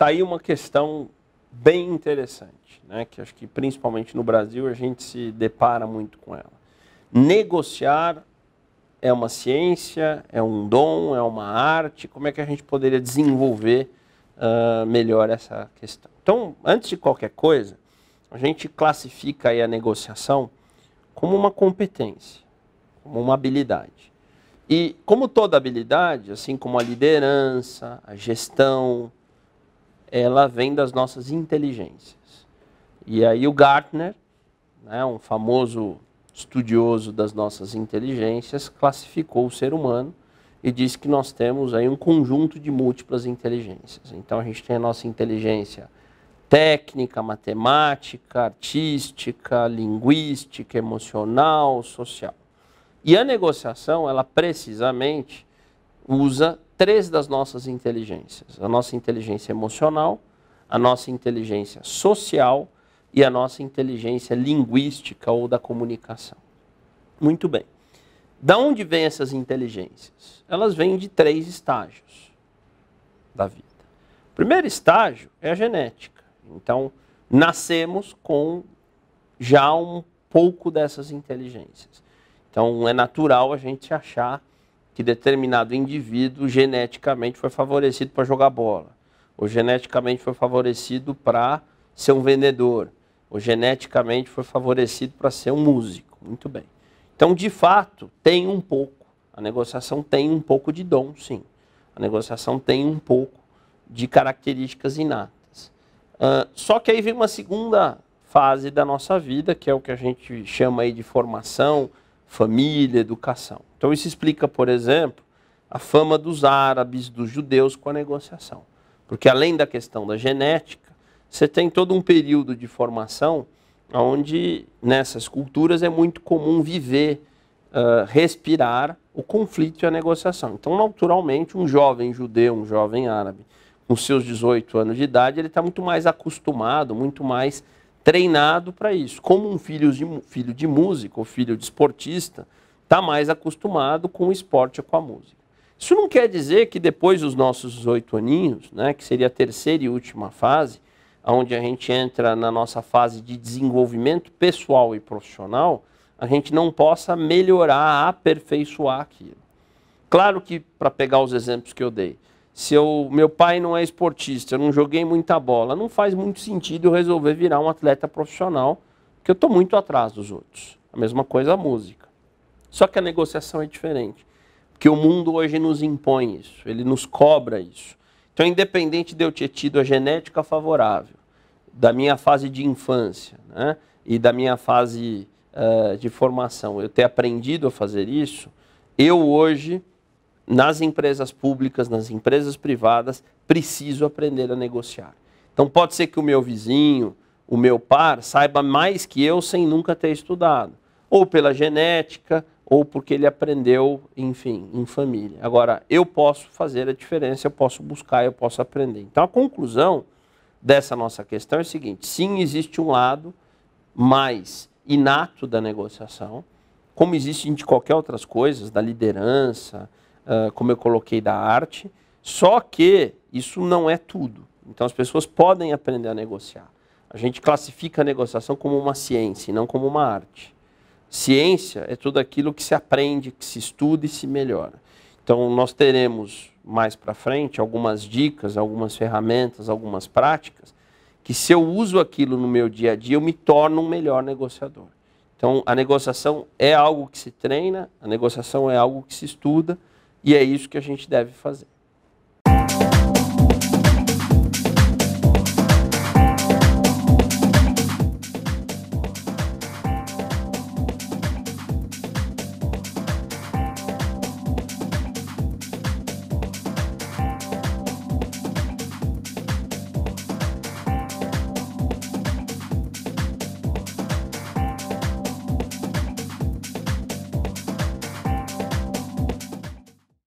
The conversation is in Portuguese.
Está aí uma questão bem interessante, né? que acho que principalmente no Brasil a gente se depara muito com ela. Negociar é uma ciência, é um dom, é uma arte? Como é que a gente poderia desenvolver uh, melhor essa questão? Então, antes de qualquer coisa, a gente classifica a negociação como uma competência, como uma habilidade. E como toda habilidade, assim como a liderança, a gestão, ela vem das nossas inteligências. E aí o Gartner, né, um famoso estudioso das nossas inteligências, classificou o ser humano e disse que nós temos aí um conjunto de múltiplas inteligências. Então a gente tem a nossa inteligência técnica, matemática, artística, linguística, emocional, social. E a negociação, ela precisamente usa três das nossas inteligências: a nossa inteligência emocional, a nossa inteligência social e a nossa inteligência linguística ou da comunicação. Muito bem. Da onde vêm essas inteligências? Elas vêm de três estágios da vida. O primeiro estágio é a genética. Então, nascemos com já um pouco dessas inteligências. Então, é natural a gente achar que determinado indivíduo geneticamente foi favorecido para jogar bola, ou geneticamente foi favorecido para ser um vendedor, ou geneticamente foi favorecido para ser um músico. Muito bem. Então, de fato, tem um pouco. A negociação tem um pouco de dom, sim. A negociação tem um pouco de características inatas. Uh, só que aí vem uma segunda fase da nossa vida, que é o que a gente chama aí de formação, família, educação. Então isso explica, por exemplo, a fama dos árabes, dos judeus com a negociação. Porque além da questão da genética, você tem todo um período de formação onde nessas culturas é muito comum viver, uh, respirar o conflito e a negociação. Então, naturalmente, um jovem judeu, um jovem árabe, com seus 18 anos de idade, ele está muito mais acostumado, muito mais treinado para isso. Como um filho de, filho de músico ou filho de esportista está mais acostumado com o esporte ou com a música. Isso não quer dizer que depois dos nossos oito aninhos, né, que seria a terceira e última fase, onde a gente entra na nossa fase de desenvolvimento pessoal e profissional, a gente não possa melhorar, aperfeiçoar aquilo. Claro que, para pegar os exemplos que eu dei, se eu, meu pai não é esportista, eu não joguei muita bola, não faz muito sentido eu resolver virar um atleta profissional, porque eu estou muito atrás dos outros. A mesma coisa a música. Só que a negociação é diferente, porque o mundo hoje nos impõe isso, ele nos cobra isso. Então, independente de eu ter tido a genética favorável, da minha fase de infância né, e da minha fase uh, de formação, eu ter aprendido a fazer isso, eu hoje nas empresas públicas, nas empresas privadas, preciso aprender a negociar. Então pode ser que o meu vizinho, o meu par, saiba mais que eu sem nunca ter estudado. Ou pela genética, ou porque ele aprendeu, enfim, em família. Agora, eu posso fazer a diferença, eu posso buscar, eu posso aprender. Então a conclusão dessa nossa questão é o seguinte: sim, existe um lado mais inato da negociação, como existe de qualquer outras coisas, da liderança, ah, como eu coloquei, da arte. Só que isso não é tudo. Então as pessoas podem aprender a negociar. A gente classifica a negociação como uma ciência e não como uma arte. Ciência é tudo aquilo que se aprende, que se estuda e se melhora. Então nós teremos mais para frente algumas dicas, algumas ferramentas, algumas práticas que se eu uso aquilo no meu dia a dia, eu me torno um melhor negociador. Então a negociação é algo que se treina, a negociação é algo que se estuda e é isso que a gente deve fazer.